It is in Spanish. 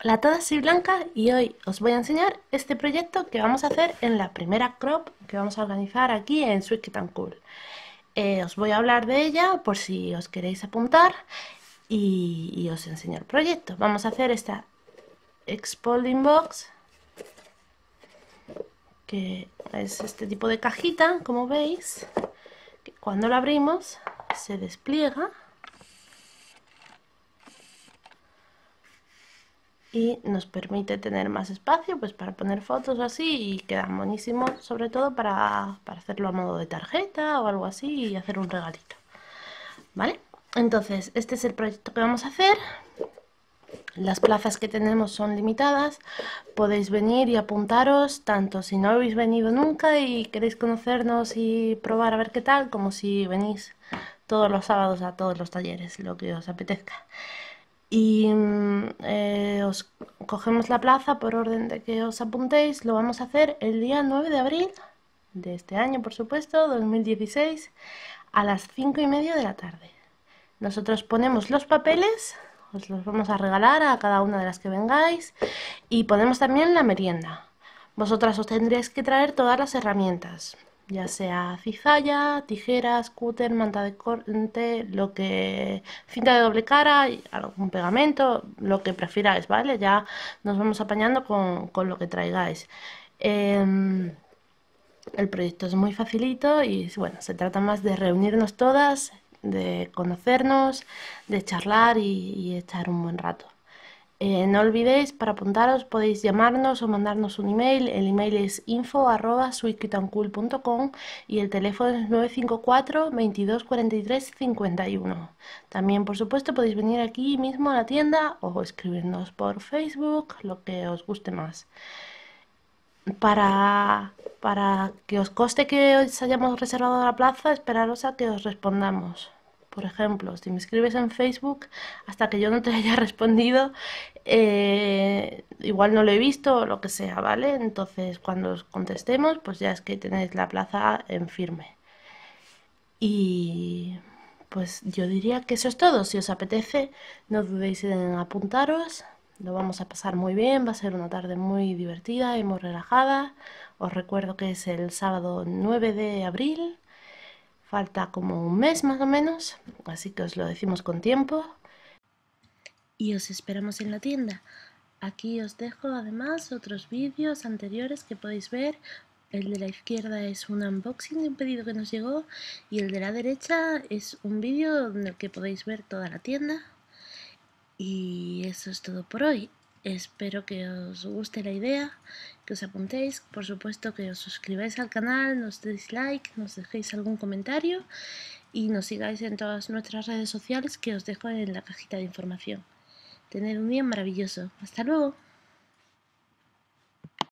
La a todas, soy Blanca y hoy os voy a enseñar este proyecto que vamos a hacer en la primera crop que vamos a organizar aquí en Sweet Cool. Eh, os voy a hablar de ella por si os queréis apuntar y, y os enseño el proyecto. Vamos a hacer esta Expolding Box, que es este tipo de cajita, como veis, que cuando la abrimos se despliega y nos permite tener más espacio pues para poner fotos así y quedan buenísimo sobre todo para, para, hacerlo a modo de tarjeta o algo así y hacer un regalito vale entonces este es el proyecto que vamos a hacer las plazas que tenemos son limitadas podéis venir y apuntaros tanto si no habéis venido nunca y queréis conocernos y probar a ver qué tal como si venís todos los sábados a todos los talleres lo que os apetezca y mm, eh, os cogemos la plaza por orden de que os apuntéis. Lo vamos a hacer el día 9 de abril de este año, por supuesto, 2016, a las 5 y media de la tarde. Nosotros ponemos los papeles, os los vamos a regalar a cada una de las que vengáis y ponemos también la merienda. Vosotras os tendréis que traer todas las herramientas, ya sea cizalla, tijeras, cúter, manta de corte, lo que cinta de doble cara, algún pegamento, lo que prefiráis, ¿vale? Ya nos vamos apañando con, lo que traigáis. Em, el proyecto es muy facilito y bueno, se trata más de reunirnos todas, de conocernos, de charlar y, y echar un buen rato. Eh, no olvidéis, para apuntaros podéis llamarnos o mandarnos un email. El email es info y el teléfono es 954 22 43 51. También, por supuesto, podéis venir aquí mismo a la tienda o escribirnos por Facebook, lo que os guste más. Para, para que os coste que os hayamos reservado la plaza, esperaros a que os respondamos. Por ejemplo, si me escribes en Facebook, hasta que yo no te haya respondido, eh, igual no lo he visto o lo que sea, ¿vale? Entonces, cuando os contestemos, pues ya es que tenéis la plaza en firme. Y pues yo diría que eso es todo. Si os apetece, no dudéis en apuntaros. Lo vamos a pasar muy bien, va a ser una tarde muy divertida y muy relajada. Os recuerdo que es el sábado 9 de abril Falta como un mes más o menos, así que os lo decimos con tiempo. Y os esperamos en la tienda. Aquí os dejo además otros vídeos anteriores que podéis ver. El de la izquierda es un unboxing de un pedido que nos llegó y el de la derecha es un vídeo en el que podéis ver toda la tienda. Y eso es todo por hoy. Espero que os guste la idea, que os apuntéis, por supuesto que os suscribáis al canal, nos deis like, nos dejéis algún comentario y nos sigáis en todas nuestras redes sociales que os dejo en la cajita de información. Tened un día maravilloso. Hasta luego.